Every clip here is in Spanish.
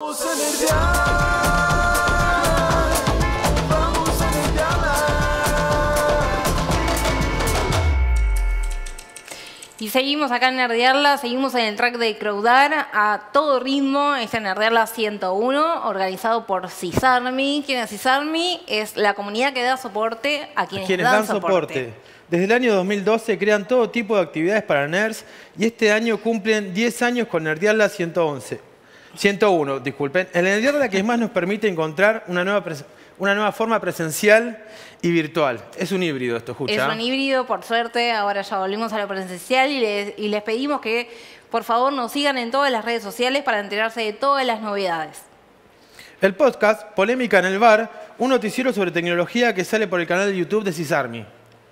Vamos a vamos a nerdearla. Y seguimos acá en Nerdiarla, seguimos en el track de Crowdar a todo ritmo, es en Nerdearla 101, organizado por CISARMI. ¿Quién es CISARMI? Es la comunidad que da soporte a quienes, quienes dan, soporte. Desde el año 2012 crean todo tipo de actividades para nerds y este año cumplen 10 años con Nerdiarla 111. 101, disculpen. El Que de que más nos permite encontrar una nueva, una nueva forma presencial y virtual. Es un híbrido esto, escucha. Es un híbrido, por suerte. Ahora ya volvimos a lo presencial y les, y les pedimos que, por favor, nos sigan en todas las redes sociales para enterarse de todas las novedades. El podcast, Polémica en el Bar, un noticiero sobre tecnología que sale por el canal de YouTube de CISARMI.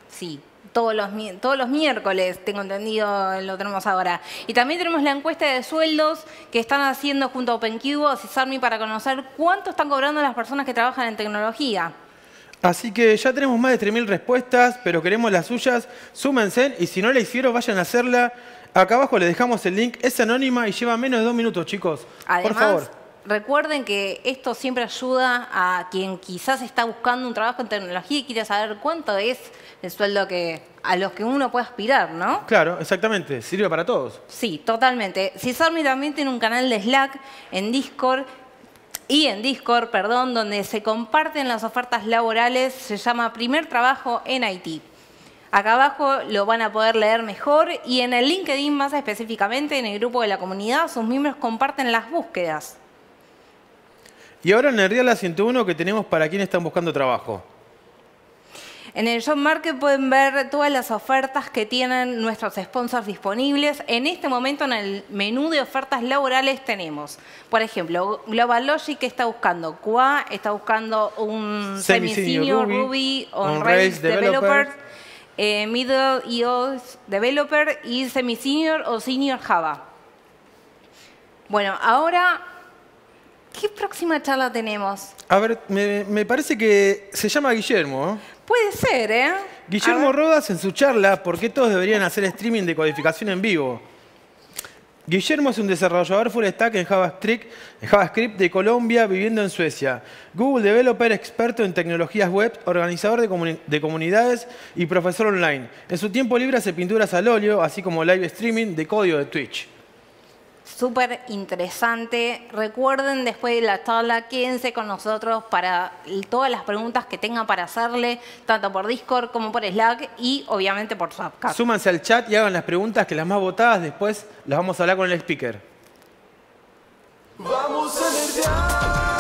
Sí, todos los, todos los miércoles, tengo entendido, lo tenemos ahora. Y también tenemos la encuesta de sueldos que están haciendo junto a OpenCube o CISARMI para conocer cuánto están cobrando las personas que trabajan en tecnología. Así que ya tenemos más de 3.000 respuestas, pero queremos las suyas. Súmense y si no la hicieron, vayan a hacerla. Acá abajo les dejamos el link. Es anónima y lleva menos de dos minutos, chicos. Por favor recuerden que esto siempre ayuda a quien quizás está buscando un trabajo en tecnología y quiere saber cuánto es el sueldo que, a los que uno puede aspirar, ¿no? Claro, exactamente. Sirve para todos. Sí, totalmente. Cisarmi también tiene un canal de Slack en Discord y en Discord, perdón, donde se comparten las ofertas laborales. Se llama Primer Trabajo en Haití. Acá abajo lo van a poder leer mejor y en el LinkedIn más específicamente, en el grupo de la comunidad, sus miembros comparten las búsquedas. Y ahora en el Real A101, que tenemos para quienes están buscando trabajo? En el Job Market pueden ver todas las ofertas que tienen nuestros sponsors disponibles. En este momento en el menú de ofertas laborales tenemos, por ejemplo, Global Logic está buscando QA, está buscando un semi Ruby, on-rails developer, eh, middle EOS developer y semi-senior o senior Java. Bueno, ahora ¿Qué próxima charla tenemos? A ver, me, parece que se llama Guillermo. ¿eh? Puede ser, ¿eh? Guillermo Rodas en su charla, ¿por qué todos deberían hacer streaming de codificación en vivo? Guillermo es un desarrollador full stack en JavaScript, JavaScript de Colombia, viviendo en Suecia. Google Developer, experto en tecnologías web, organizador de, de, comunidades y profesor online. En su tiempo libre hace pinturas al óleo, así como live streaming de código de Twitch súper interesante. Recuerden después de la charla, quédense con nosotros para todas las preguntas que tengan para hacerle, tanto por Discord como por Slack y obviamente por Zapcast. Súmanse al chat y hagan las preguntas que las más votadas después las vamos a hablar con el speaker. Vamos a iniciar!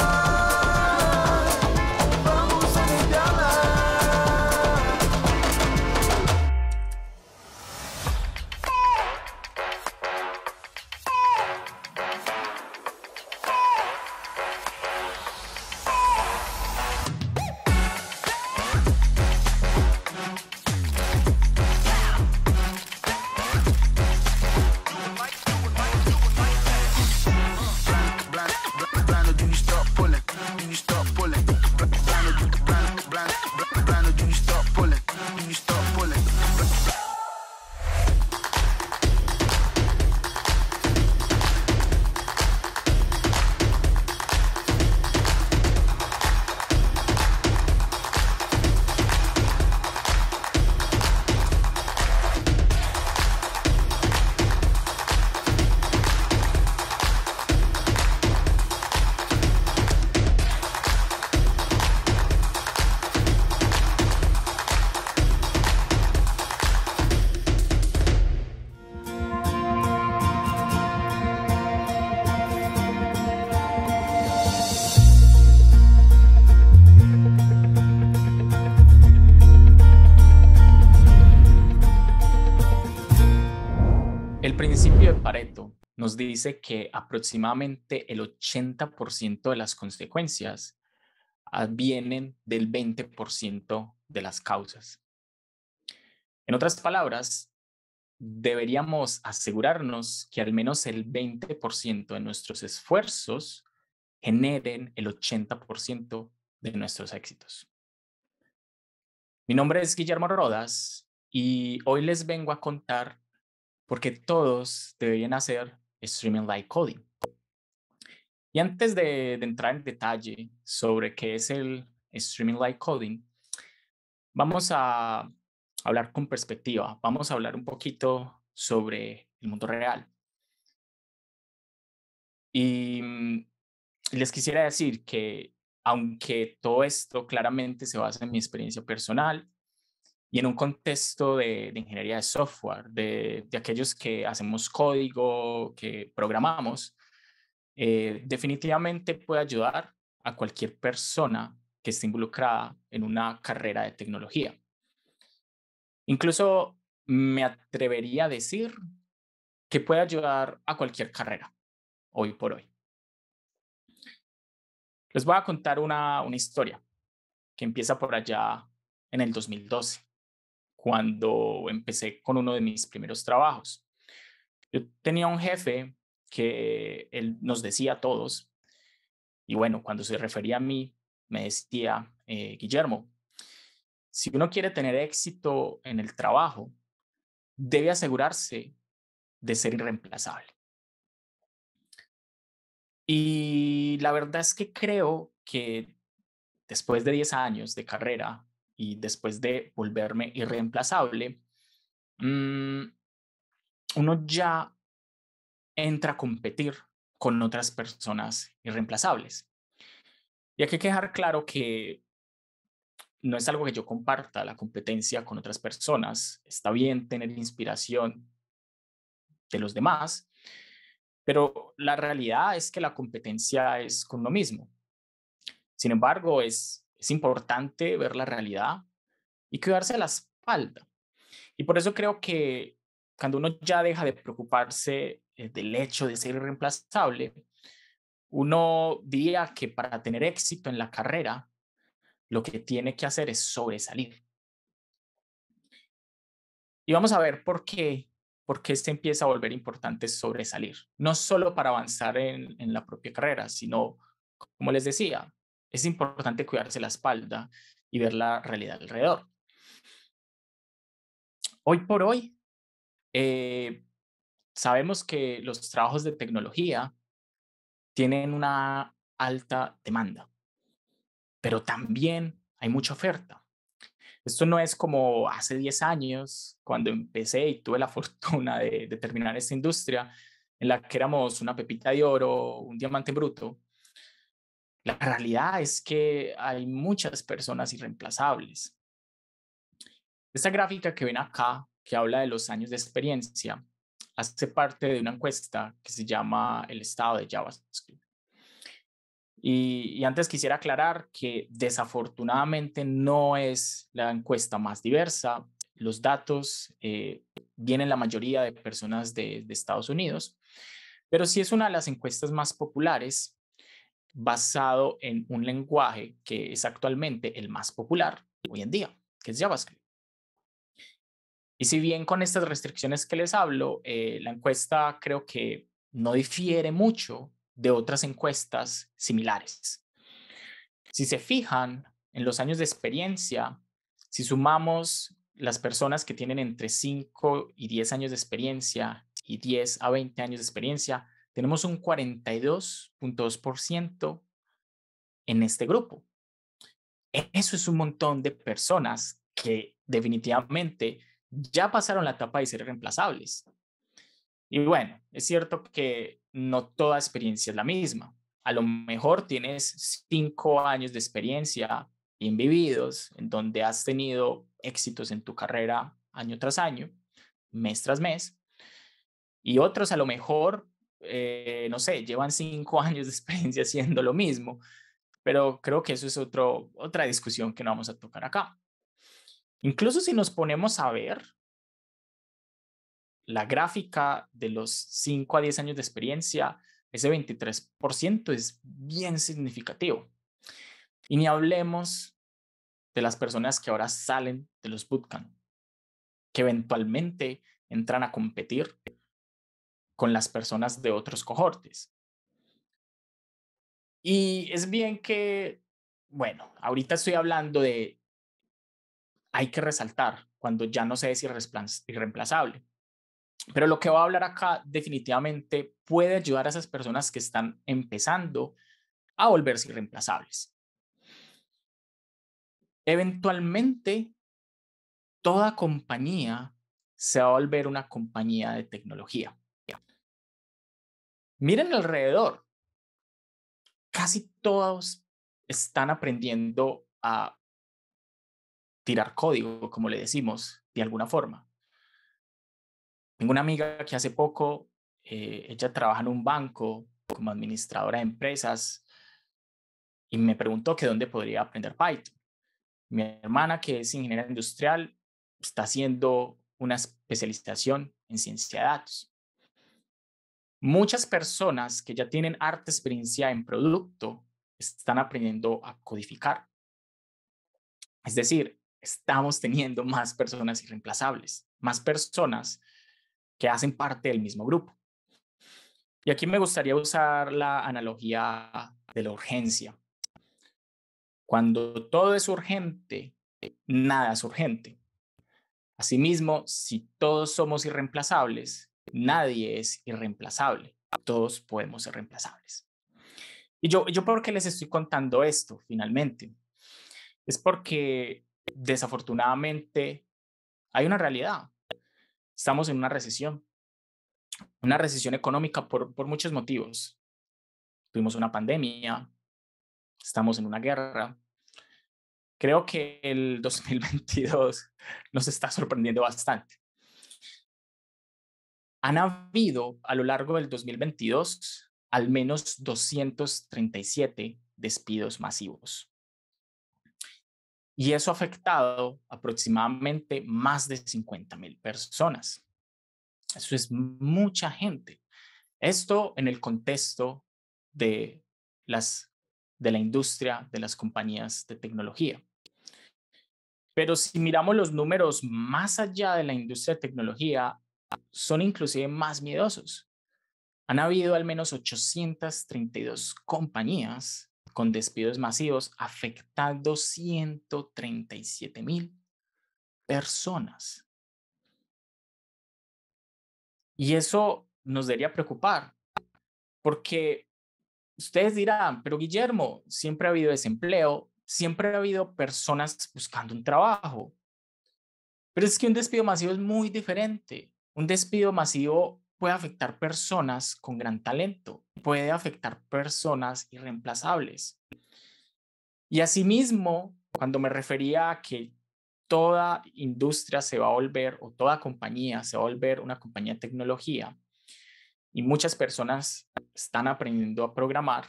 El principio de Pareto nos dice que aproximadamente el 80% de las consecuencias vienen del 20% de las causas. En otras palabras, deberíamos asegurarnos que al menos el 20% de nuestros esfuerzos generen el 80% de nuestros éxitos. Mi nombre es Guillermo Rodas y hoy les vengo a contar porque todos deberían hacer Streaming Live Coding. Y antes de, entrar en detalle sobre qué es el Streaming Live Coding, vamos a hablar con perspectiva, vamos a hablar un poquito sobre el mundo real. Y mm, les quisiera decir que aunque todo esto claramente se basa en mi experiencia personal, y en un contexto de, ingeniería de software, de, aquellos que hacemos código, que programamos, eh, definitivamente puede ayudar a cualquier persona que esté involucrada en una carrera de tecnología. Incluso me atrevería a decir que puede ayudar a cualquier carrera, hoy por hoy. Les voy a contar una, una historia que empieza por allá en el 2012 cuando empecé con uno de mis primeros trabajos. Yo tenía un jefe que él nos decía a todos, y bueno, cuando se refería a mí, me decía, eh, Guillermo, si uno quiere tener éxito en el trabajo, debe asegurarse de ser irreemplazable. Y la verdad es que creo que después de 10 años de carrera y después de volverme irreemplazable, mm, uno ya entra a competir con otras personas irreemplazables. Y hay que dejar claro que no es algo que yo comparta, la competencia con otras personas. Está bien tener inspiración de los demás, pero la realidad es que la competencia es con lo mismo. Sin embargo, es es importante ver la realidad y cuidarse la espalda. Y por eso creo que cuando uno ya deja de preocuparse eh, del hecho de ser irreemplazable, uno diría que para tener éxito en la carrera, lo que tiene que hacer es sobresalir. Y vamos a ver por qué, por qué se este empieza a volver importante sobresalir, no solo para avanzar en la propia carrera, sino, como les decía, es importante cuidarse la espalda y ver la realidad alrededor. Hoy por hoy, eh, sabemos que los trabajos de tecnología tienen una alta demanda, pero también hay mucha oferta. Esto no es como hace 10 años, cuando empecé y tuve la fortuna de, de terminar esta industria, en la que éramos una pepita de oro, un diamante bruto, la realidad es que hay muchas personas irreemplazables. Esta gráfica que ven acá, que habla de los años de experiencia, hace parte de una encuesta que se llama el estado de JavaScript. Y, antes quisiera aclarar que desafortunadamente no es la encuesta más diversa. Los datos eh, vienen la mayoría de personas de, de Estados Unidos, pero sí es una de las encuestas más populares basado en un lenguaje que es actualmente el más popular hoy en día, que es JavaScript. Y si bien con estas restricciones que les hablo, eh, la encuesta creo que no difiere mucho de otras encuestas similares. Si se fijan en los años de experiencia, si sumamos las personas que tienen entre 5 y 10 años de experiencia y 10 a 20 años de experiencia, tenemos un 42.2% en este grupo. E-, eso es un montón de personas que definitivamente ya pasaron la etapa de ser reemplazables. Y bueno, es cierto que no toda experiencia es la misma. A lo mejor tienes cinco años de experiencia bien vividos, en donde has tenido éxitos en tu carrera año tras año, mes tras mes. Y otros a lo mejor eh, no sé, llevan cinco años de experiencia haciendo lo mismo, pero creo que eso es otro, otra discusión que no vamos a tocar acá. Incluso si nos ponemos a ver la gráfica de los 5 a 10 años de experiencia, ese 23% es bien significativo. Y ni hablemos de las personas que ahora salen de los bootcamp, que eventualmente entran a competir con las personas de otros cohortes. Y es bien que, bueno, ahorita estoy hablando de, hay que resaltar cuando ya no se es irreemplazable. Pero lo que voy a hablar acá definitivamente puede ayudar a esas personas que están empezando a volverse irreemplazables. Eventualmente, toda compañía se va a volver una compañía de tecnología. Miren alrededor. Casi todos están aprendiendo a tirar código, como le decimos, de alguna forma. Tengo una amiga que hace poco, eh, ella trabaja en un banco como administradora de empresas y me preguntó que dónde podría aprender Python. Mi hermana, que es ingeniera industrial, está haciendo una especialización en ciencia de datos. Muchas personas que ya tienen arte experiencia en producto están aprendiendo a codificar. Es decir, estamos teniendo más personas irreemplazables, más personas que hacen parte del mismo grupo. Y aquí me gustaría usar la analogía de la urgencia. Cuando todo es urgente, nada es urgente. Asimismo, si todos somos irreemplazables, Nadie es irreemplazable. Todos podemos ser reemplazables. Y yo, yo por qué les estoy contando esto finalmente? Es porque desafortunadamente hay una realidad. Estamos en una recesión. Una recesión económica por, por muchos motivos. Tuvimos una pandemia, estamos en una guerra. Creo que el 2022 nos está sorprendiendo bastante han habido a lo largo del 2022 al menos 237 despidos masivos. Y eso ha afectado aproximadamente más de 50 mil personas. Eso es mucha gente. Esto en el contexto de, las, de la industria de las compañías de tecnología. Pero si miramos los números más allá de la industria de tecnología, son inclusive más miedosos. Han habido al menos 832 compañías con despidos masivos afectando 137 mil personas. Y eso nos debería preocupar, porque ustedes dirán, pero Guillermo, siempre ha habido desempleo, siempre ha habido personas buscando un trabajo. Pero es que un despido masivo es muy diferente. Un despido masivo puede afectar personas con gran talento, puede afectar personas irreemplazables. Y asimismo, cuando me refería a que toda industria se va a volver o toda compañía se va a volver una compañía de tecnología y muchas personas están aprendiendo a programar,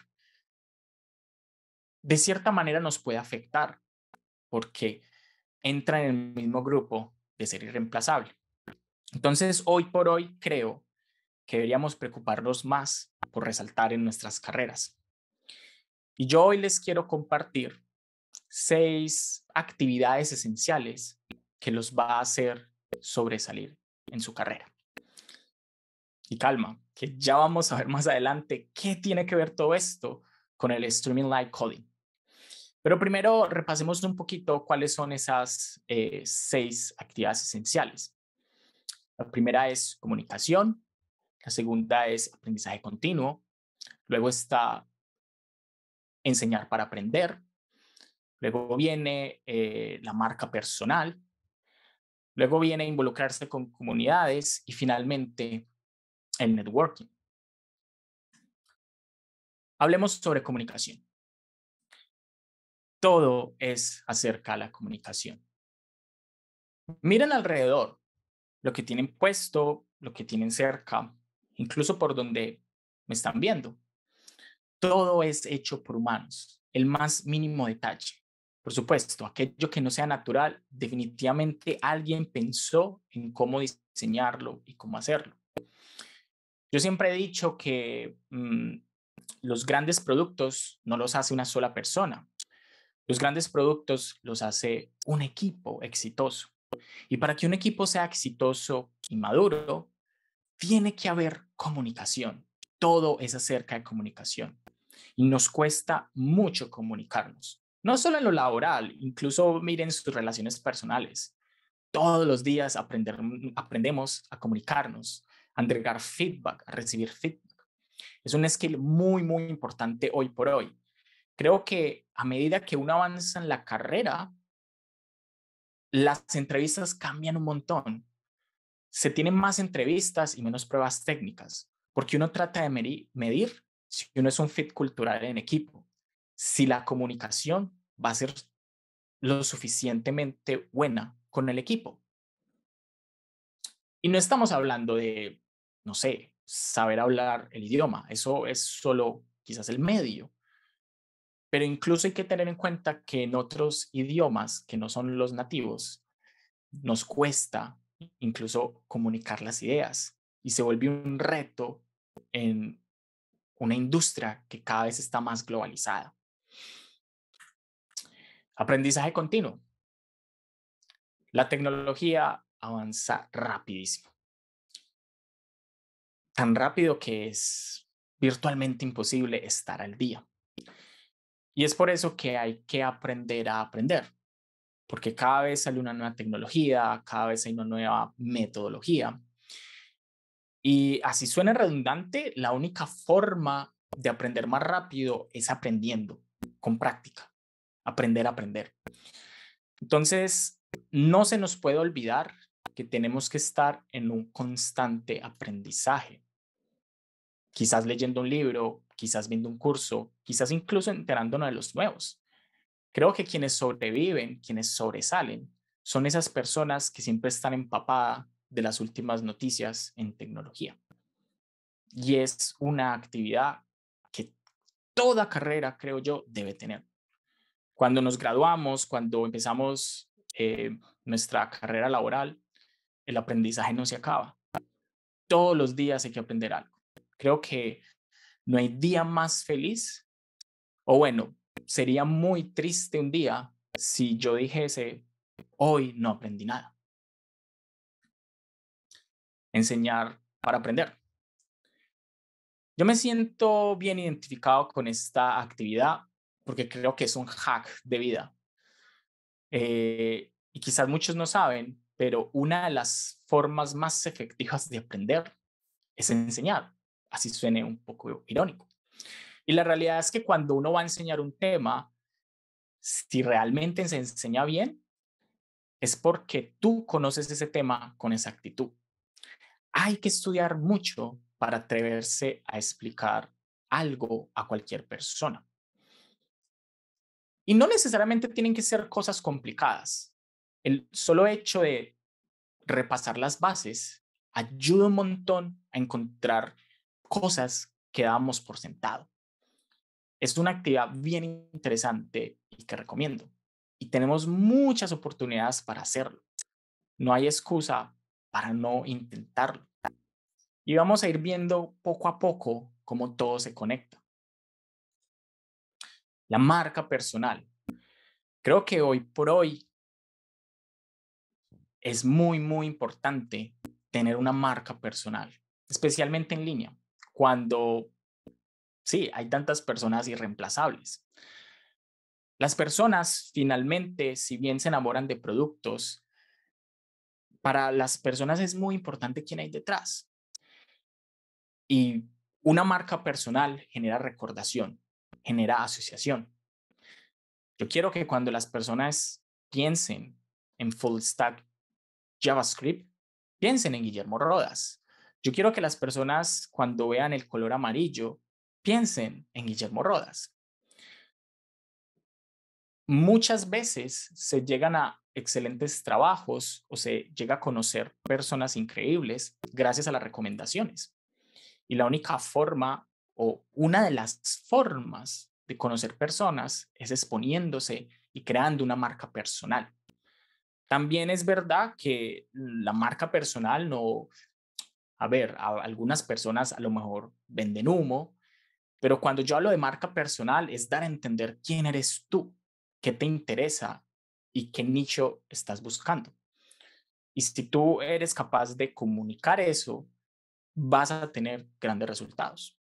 de cierta manera nos puede afectar porque entra en el mismo grupo de ser irreemplazable. Entonces, hoy por hoy creo que deberíamos preocuparnos más por resaltar en nuestras carreras. Y yo hoy les quiero compartir seis actividades esenciales que los va a hacer sobresalir en su carrera. Y calma, que ya vamos a ver más adelante qué tiene que ver todo esto con el Streaming Live Coding. Pero primero repasemos un poquito cuáles son esas eh, seis actividades esenciales. La primera es comunicación, la segunda es aprendizaje continuo, luego está enseñar para aprender, luego viene eh, la marca personal, luego viene involucrarse con comunidades y finalmente el networking. Hablemos sobre comunicación. Todo es acerca de la comunicación. Miren alrededor, lo que tienen puesto, lo que tienen cerca, incluso por donde me están viendo. Todo es hecho por humanos, el más mínimo detalle. Por supuesto, aquello que no sea natural, definitivamente alguien pensó en cómo diseñarlo y cómo hacerlo. Yo siempre he dicho que mm, los grandes productos no los hace una sola persona. Los grandes productos los hace un equipo exitoso. Y para que un equipo sea exitoso y maduro, tiene que haber comunicación. Todo es acerca de comunicación. Y nos cuesta mucho comunicarnos. No solo en lo laboral, incluso miren sus relaciones personales. Todos los días mm, aprendemos a comunicarnos, a entregar feedback, a recibir feedback. Es un skill muy, muy importante hoy por hoy. Creo que a medida que uno avanza en la carrera, las entrevistas cambian un montón. Se tienen más entrevistas y menos pruebas técnicas, porque uno trata de medir si uno es un fit cultural en equipo, si la comunicación va a ser lo suficientemente buena con el equipo. Y no estamos hablando de, no sé, saber hablar el idioma, eso es solo quizás el medio. Pero incluso hay que tener en cuenta que en otros idiomas que no son los nativos, nos cuesta incluso comunicar las ideas y se vuelve un reto en una industria que cada vez está más globalizada. Aprendizaje continuo. La tecnología avanza rapidísimo. Tan rápido que es virtualmente imposible estar al día. Y es por eso que hay que aprender a aprender, porque cada vez sale una nueva tecnología, cada vez hay una nueva metodología. Y así suena redundante, la única forma de aprender más rápido es aprendiendo, con práctica, aprender a aprender. Entonces, no se nos puede olvidar que tenemos que estar en un constante aprendizaje. Quizás leyendo un libro, quizás viendo un curso, quizás incluso enterándonos de los nuevos. Creo que quienes sobreviven, quienes sobresalen, son esas personas que siempre están empapadas de las últimas noticias en tecnología. Y es una actividad que toda carrera, creo yo, debe tener. Cuando nos graduamos, cuando empezamos eh, nuestra carrera laboral, el aprendizaje no se acaba. Todos los días hay que aprender algo. Creo que no hay día más feliz. O bueno, sería muy triste un día si yo dijese, hoy no aprendí nada. Enseñar para aprender. Yo me siento bien identificado con esta actividad porque creo que es un hack de vida. Eh, y quizás muchos no saben, pero una de las formas más efectivas de aprender es enseñar así suene un poco irónico. Y la realidad es que cuando uno va a enseñar un tema, si realmente se enseña bien, es porque tú conoces ese tema con exactitud. Hay que estudiar mucho para atreverse a explicar algo a cualquier persona. Y no necesariamente tienen que ser cosas complicadas. El solo hecho de repasar las bases ayuda un montón a encontrar cosas que damos por sentado. Es una actividad bien interesante y que recomiendo. Y tenemos muchas oportunidades para hacerlo. No hay excusa para no intentarlo. Y vamos a ir viendo poco a poco cómo todo se conecta. La marca personal. Creo que hoy por hoy es muy, muy importante tener una marca personal, especialmente en línea cuando, sí, hay tantas personas irreemplazables. Las personas finalmente, si bien se enamoran de productos, para las personas es muy importante quién hay detrás. Y una marca personal genera recordación, genera asociación. Yo quiero que cuando las personas piensen en full stack JavaScript, piensen en Guillermo Rodas, yo quiero que las personas cuando vean el color amarillo piensen en Guillermo Rodas. Muchas veces se llegan a excelentes trabajos o se llega a conocer personas increíbles gracias a las recomendaciones. Y la única forma o una de las formas de conocer personas es exponiéndose y creando una marca personal. También es verdad que la marca personal no a ver, algunas personas a lo mejor venden humo, pero cuando yo hablo de marca personal es dar a entender quién eres tú, qué te interesa y qué nicho estás buscando. Y si tú eres capaz de comunicar eso, vas a tener grandes resultados.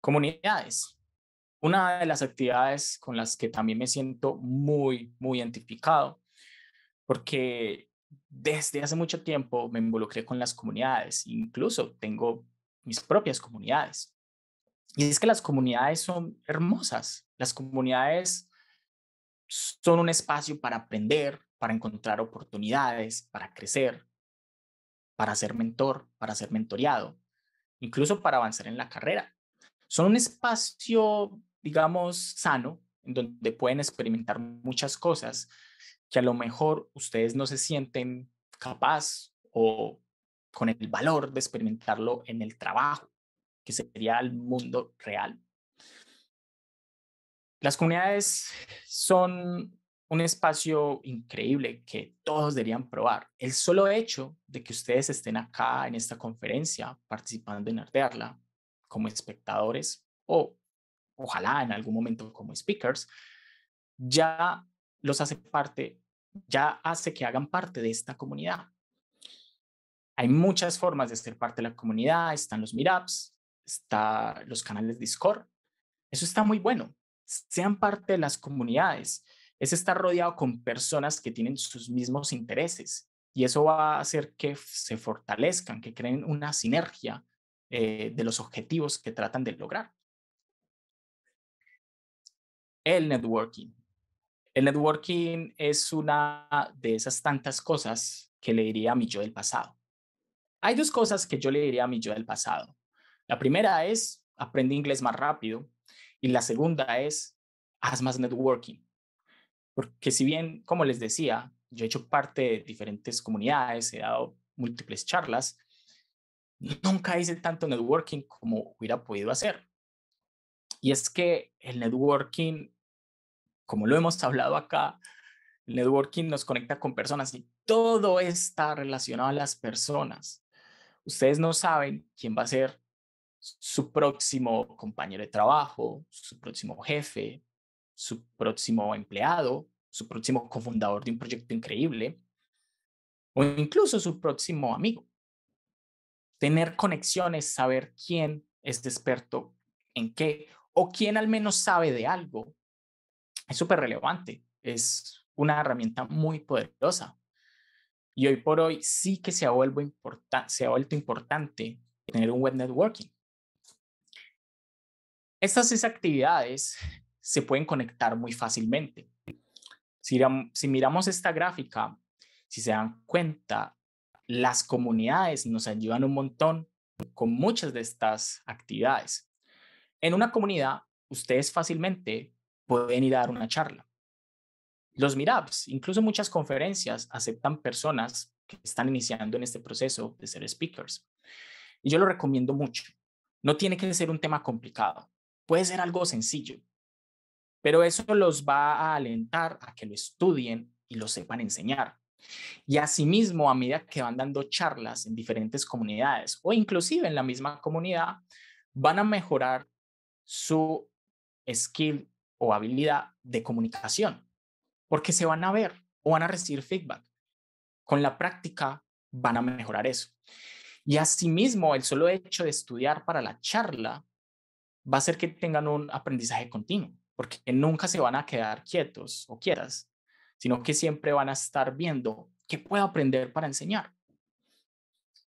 Comunidades. Una de las actividades con las que también me siento muy, muy identificado, porque desde hace mucho tiempo me involucré con las comunidades, incluso tengo mis propias comunidades. Y es que las comunidades son hermosas, las comunidades son un espacio para aprender, para encontrar oportunidades, para crecer, para ser mentor, para ser mentoreado, incluso para avanzar en la carrera. Son un espacio, digamos, sano donde pueden experimentar muchas cosas que a lo mejor ustedes no se sienten capaz o con el valor de experimentarlo en el trabajo, que sería el mundo real. Las comunidades son un espacio increíble que todos deberían probar. El solo hecho de que ustedes estén acá en esta conferencia participando en Artearla como espectadores o ojalá en algún momento como speakers, ya los hace parte, ya hace que hagan parte de esta comunidad. Hay muchas formas de ser parte de la comunidad, están los meetups, están los canales Discord. Eso está muy bueno. Sean parte de las comunidades. Es estar rodeado con personas que tienen sus mismos intereses y eso va a hacer que se fortalezcan, que creen una sinergia eh, de los objetivos que tratan de lograr el networking. El networking es una de esas tantas cosas que le diría a mi yo del pasado. Hay dos cosas que yo le diría a mi yo del pasado. La primera es, aprende inglés más rápido. Y la segunda es, haz más networking. Porque si bien, como les decía, yo he hecho parte de diferentes comunidades, he dado múltiples charlas, nunca hice tanto networking como hubiera podido hacer. Y es que el networking como lo hemos hablado acá, el networking nos conecta con personas y todo está relacionado a las personas. Ustedes no saben quién va a ser su próximo compañero de trabajo, su próximo jefe, su próximo empleado, su próximo cofundador de un proyecto increíble o incluso su próximo amigo. Tener conexiones, saber quién es experto en qué o quién al menos sabe de algo es súper relevante, es una herramienta muy poderosa. Y hoy por hoy sí que se ha, vuelto importante tener un web networking. Estas actividades se pueden conectar muy fácilmente. si miramos esta gráfica, si se dan cuenta, las comunidades nos ayudan un montón con muchas de estas actividades. En una comunidad, ustedes fácilmente pueden ir a dar una charla. Los meetups, incluso muchas conferencias, aceptan personas que están iniciando en este proceso de ser speakers. Y yo lo recomiendo mucho. No tiene que ser un tema complicado, puede ser algo sencillo, pero eso los va a alentar a que lo estudien y lo sepan enseñar. Y asimismo, a medida que van dando charlas en diferentes comunidades o inclusive en la misma comunidad, van a mejorar su skill o habilidad de comunicación, porque se van a ver o van a recibir feedback. Con la práctica van a mejorar eso. Y asimismo, el solo hecho de estudiar para la charla va a hacer que tengan un aprendizaje continuo, porque nunca se van a quedar quietos o quietas, sino que siempre van a estar viendo qué puedo aprender para enseñar.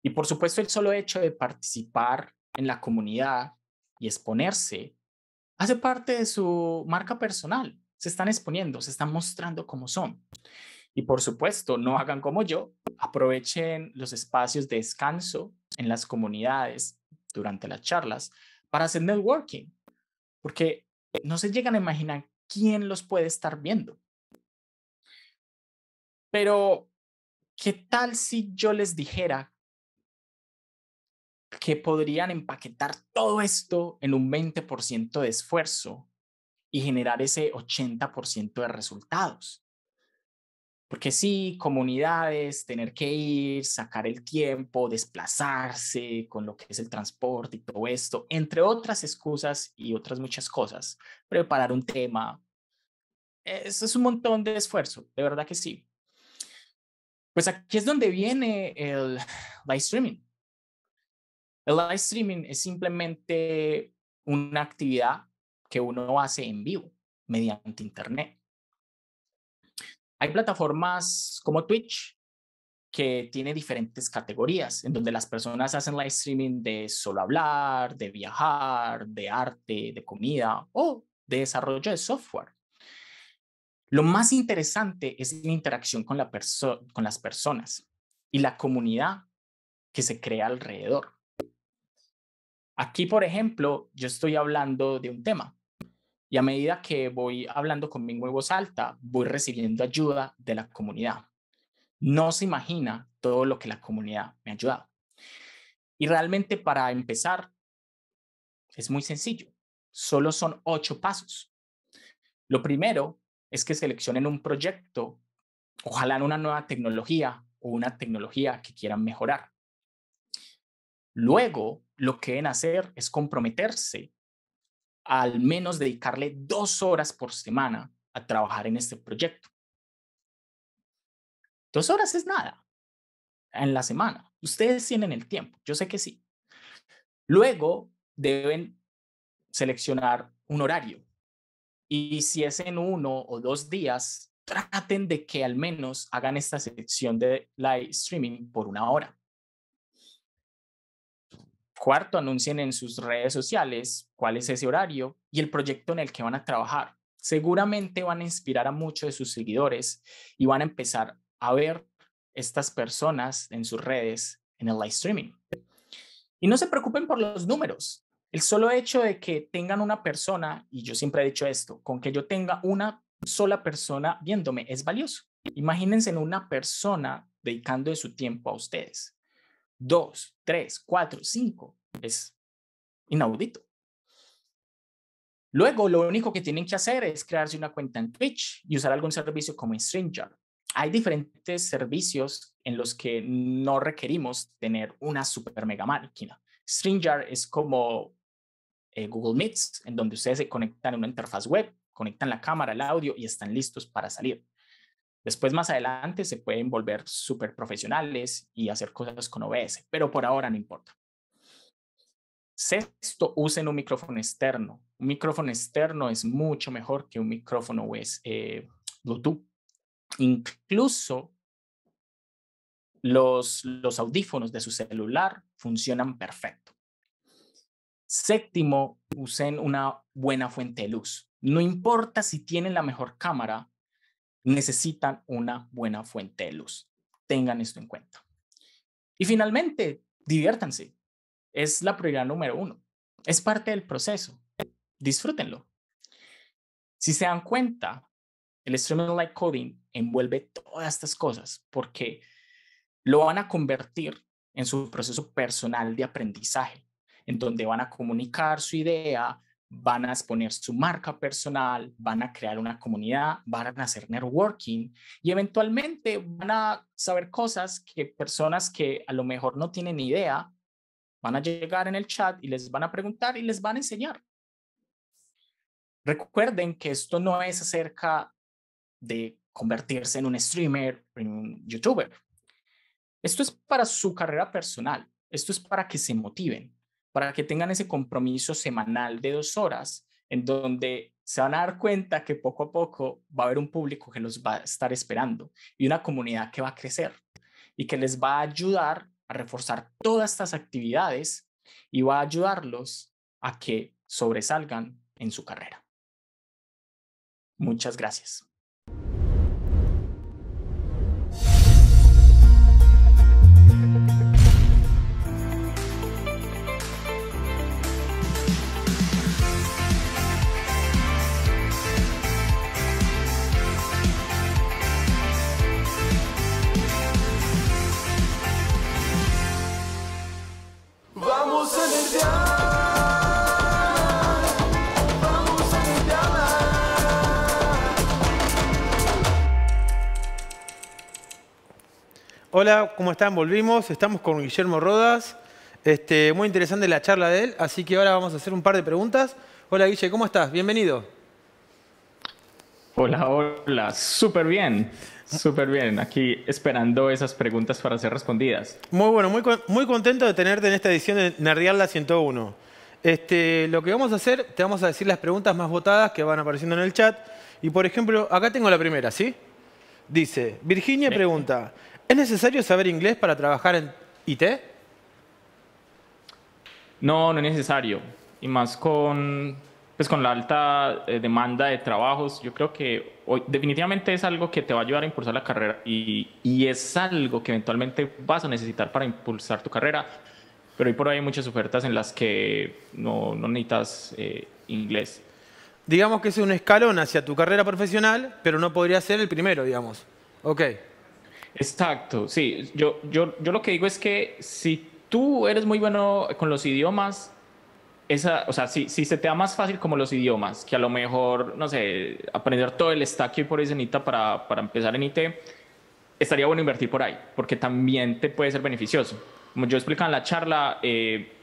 Y por supuesto, el solo hecho de participar en la comunidad y exponerse hace parte de su marca personal. Se están exponiendo, se están mostrando como son. Y por supuesto, no hagan como yo, aprovechen los espacios de descanso en las comunidades durante las charlas para hacer networking, porque no se llegan a imaginar quién los puede estar viendo. Pero, ¿qué tal si yo les dijera que podrían empaquetar todo esto en un 20% de esfuerzo y generar ese 80% de resultados. Porque sí, comunidades, tener que ir, sacar el tiempo, desplazarse con lo que es el transporte y todo esto, entre otras excusas y otras muchas cosas, preparar un tema, eso es un montón de esfuerzo, de verdad que sí. Pues aquí es donde viene el live streaming. El live streaming es simplemente una actividad que uno hace en vivo mediante Internet. Hay plataformas como Twitch que tiene diferentes categorías, en donde las personas hacen live streaming de solo hablar, de viajar, de arte, de comida o de desarrollo de software. Lo más interesante es la interacción con, con las personas y la comunidad que se crea alrededor. Aquí, por ejemplo, yo estoy hablando de un tema y a medida que voy hablando conmigo en voz alta, voy recibiendo ayuda de la comunidad. No se imagina todo lo que la comunidad me ha ayudado. Y realmente para empezar, es muy sencillo. Solo son ocho pasos. Lo primero es que seleccionen un proyecto, ojalá en una nueva tecnología o una tecnología que quieran mejorar. Luego, lo que deben hacer es comprometerse al menos dedicarle dos horas por semana a trabajar en este proyecto. Dos horas es nada en la semana. Ustedes tienen el tiempo, yo sé que sí. Luego deben seleccionar un horario y si es en uno o dos días, traten de que al menos hagan esta sección de live streaming por una hora. Cuarto, anuncien en sus redes sociales cuál es ese horario y el proyecto en el que van a trabajar. Seguramente van a inspirar a muchos de sus seguidores y van a empezar a ver estas personas en sus redes en el live streaming. Y no se preocupen por los números. El solo hecho de que tengan una persona, y yo siempre he dicho esto, con que yo tenga una sola persona viéndome es valioso. Imagínense en una persona dedicando de su tiempo a ustedes dos, tres, cuatro, cinco. Es inaudito. Luego, lo único que tienen que hacer es crearse una cuenta en Twitch y usar algún servicio como StreamYard. Hay diferentes servicios en los que no requerimos tener una super mega máquina. StreamYard es como eh, Google Meets, en donde ustedes se conectan a una interfaz web, conectan la cámara, el audio y están listos para salir. Después, más adelante, se pueden volver super profesionales y hacer cosas con OBS, pero por ahora no importa. Sexto, usen un micrófono externo. Un micrófono externo es mucho mejor que un micrófono eh, Bluetooth. Incluso los audífonos de su celular funcionan perfecto. Séptimo, usen una buena fuente de luz. No importa si tienen la mejor cámara, necesitan una buena fuente de luz. Tengan esto en cuenta. Y finalmente, diviértanse. Es la prioridad número uno. Es parte del proceso. Disfrútenlo. Si se dan cuenta, el Streaming Light Coding envuelve todas estas cosas porque lo van a convertir en su proceso personal de aprendizaje, en donde van a comunicar su idea, van a exponer su marca personal, van a crear una comunidad, van a hacer networking y eventualmente van a saber cosas que personas que a lo mejor no tienen idea van a llegar en el chat y les van a preguntar y les van a enseñar. Recuerden que esto no es acerca de convertirse en un streamer, en un youtuber. Esto es para su carrera personal, esto es para que se motiven, para que tengan ese compromiso semanal de dos horas en donde se van a dar cuenta que poco a poco va a haber un público que los va a estar esperando y una comunidad que va a crecer y que les va a ayudar a reforzar todas estas actividades y va a ayudarlos a que sobresalgan en su carrera. Muchas gracias. Hola, ¿cómo están? Volvimos. Estamos con Guillermo Rodas. Este, muy interesante la charla de él, así que ahora vamos a hacer un par de preguntas. Hola Guille, ¿cómo estás? Bienvenido. Hola, hola, súper bien, súper bien. Aquí esperando esas preguntas para ser respondidas. Muy bueno, muy, muy contento de tenerte en esta edición de Nerdiarla 101. Este, lo que vamos a hacer, te vamos a decir las preguntas más votadas que van apareciendo en el chat. Y por ejemplo, acá tengo la primera, ¿sí? Dice, Virginia pregunta, ¿Es necesario saber inglés para trabajar en IT? No, no es necesario. Y más con, pues con la alta eh, demanda de trabajos, yo creo que hoy, definitivamente es algo que te va a ayudar a impulsar la carrera y, y es algo que eventualmente vas a necesitar para impulsar tu carrera. Pero hoy por hoy hay muchas ofertas en las que no, no necesitas eh, inglés. Digamos que es un escalón hacia tu carrera profesional, pero no podría ser el primero, digamos. Ok. Exacto, sí, yo, yo, lo que digo es que si tú eres muy bueno con los idiomas, esa, o sea, si, se te da más fácil como los idiomas, que a lo mejor, no sé, aprender todo el stack y por ahí para, empezar en IT, estaría bueno invertir por ahí, porque también te puede ser beneficioso. Como yo explicaba en la charla, eh,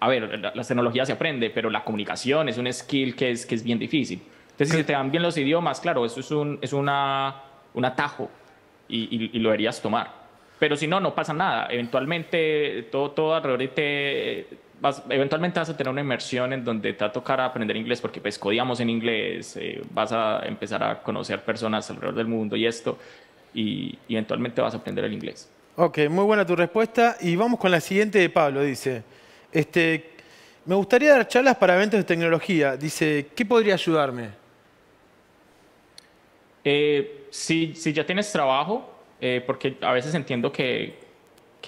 a ver, las la tecnologías se aprende, pero la comunicación es un skill que es, que es bien difícil. Entonces, si se te dan bien los idiomas, claro, eso es un, es una, un atajo y, lo deberías tomar. Pero si no, no pasa nada. Eventualmente, todo, alrededor de te, vas, eventualmente vas a tener una inmersión en donde te va a tocar aprender inglés porque pues en inglés, eh, vas a empezar a conocer personas alrededor del mundo y esto, y, eventualmente vas a aprender el inglés. Ok, muy buena tu respuesta. Y vamos con la siguiente de Pablo. Dice, este, me gustaría dar charlas para eventos de tecnología. Dice, ¿qué podría ayudarme? Eh, si, ya tienes trabajo, eh, porque a veces entiendo que,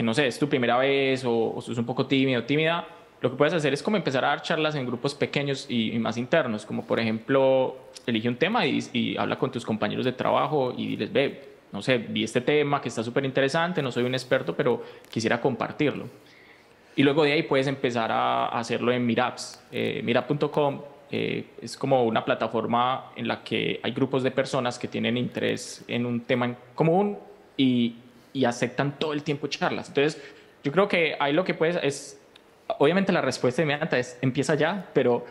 no sé, es tu primera vez o, es un poco tímido o tímida, lo que puedes hacer es como empezar a dar charlas en grupos pequeños y, más internos, como por ejemplo, elige un tema y, habla con tus compañeros de trabajo y diles ve, no sé, vi este tema que está súper interesante, no soy un experto, pero quisiera compartirlo. Y luego de ahí puedes empezar a hacerlo en Miraps, eh, eh, es como una plataforma en la que hay grupos de personas que tienen interés en un tema en común y, y, aceptan todo el tiempo charlas. Entonces, yo creo que ahí lo que puedes es, obviamente la respuesta inmediata es empieza ya, pero,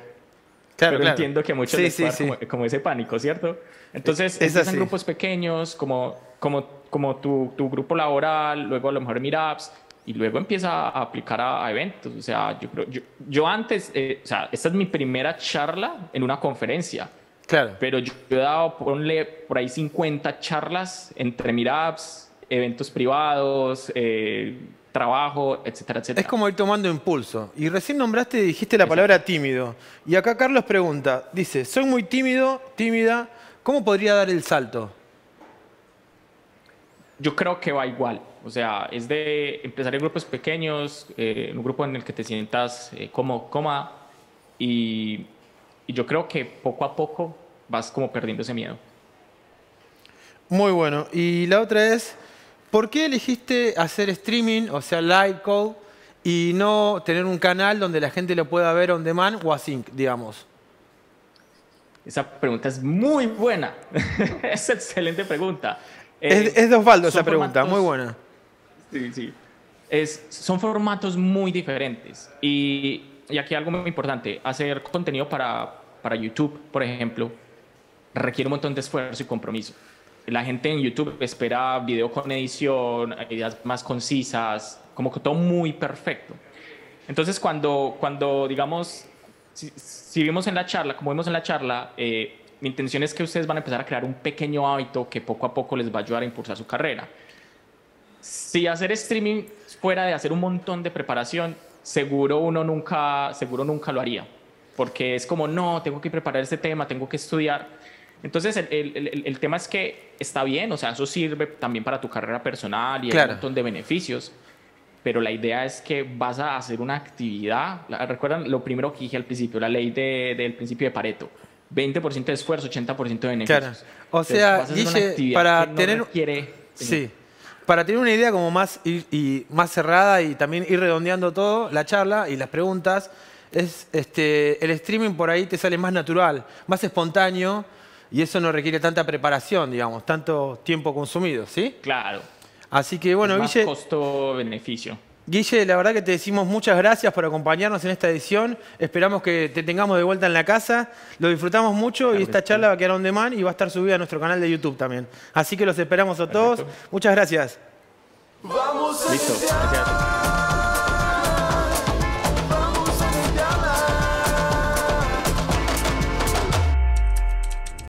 claro, entiendo que muchos les sí, Como, ese pánico, ¿cierto? Entonces, es, grupos pequeños como, como, como tu, tu grupo laboral, luego a lo mejor meetups y luego empieza a aplicar a, eventos. O sea, yo yo, antes, eh, o sea, esta es mi primera charla en una conferencia. Claro. Pero yo he dado, ponle por ahí 50 charlas entre meetups, eventos privados, eh, trabajo, etcétera, etcétera. Es como ir tomando impulso. Y recién nombraste y dijiste la palabra tímido. Y acá Carlos pregunta, dice, soy muy tímido, tímida, ¿cómo podría dar el salto? yo creo que va igual. O sea, es de empezar en grupos pequeños, eh, en un grupo en el que te sientas eh, como coma y, yo creo que poco a poco vas como perdiendo ese miedo. Muy bueno. Y la otra es, ¿por qué elegiste hacer streaming, o sea, live call, y no tener un canal donde la gente lo pueda ver on demand o async, digamos? Esa pregunta es muy buena. es excelente pregunta es, es, de Osvaldo esa pregunta, muy buena. Sí, sí. Es, son formatos muy diferentes. Y, y, aquí algo muy importante, hacer contenido para, YouTube, por ejemplo, requiere un montón de esfuerzo y compromiso. La gente en YouTube espera video con edición, ideas más concisas, como que todo muy perfecto. Entonces, cuando, cuando digamos, si, si vimos en la charla, como vimos en la charla, eh, mi intención es que ustedes van a empezar a crear un pequeño hábito que poco a poco les va a ayudar a impulsar su carrera. Si hacer streaming fuera de hacer un montón de preparación, seguro uno nunca, seguro nunca lo haría, porque es como, no, tengo que preparar este tema, tengo que estudiar. Entonces, el, tema es que está bien, o sea, eso sirve también para tu carrera personal y el hay un montón de beneficios, pero la idea es que vas a hacer una actividad. Recuerdan lo primero que dije al principio, la ley del principio de Pareto. 20% de esfuerzo, 80% de beneficio. O sea, Guille, para tener... sí. Para tener una idea como más, y, más cerrada y también ir redondeando todo, la charla y las preguntas, es este, el streaming por ahí te sale más natural, más espontáneo y eso no requiere tanta preparación, digamos, tanto tiempo consumido, ¿sí? Claro. Así que bueno, costo-beneficio. Guille, la verdad que te decimos muchas gracias por acompañarnos en esta edición. Esperamos que te tengamos de vuelta en la casa. Lo disfrutamos mucho y esta charla va a quedar on demand y va a estar subida a nuestro canal de YouTube también. Así que los esperamos a todos. Muchas gracias. Vamos Listo. Gracias.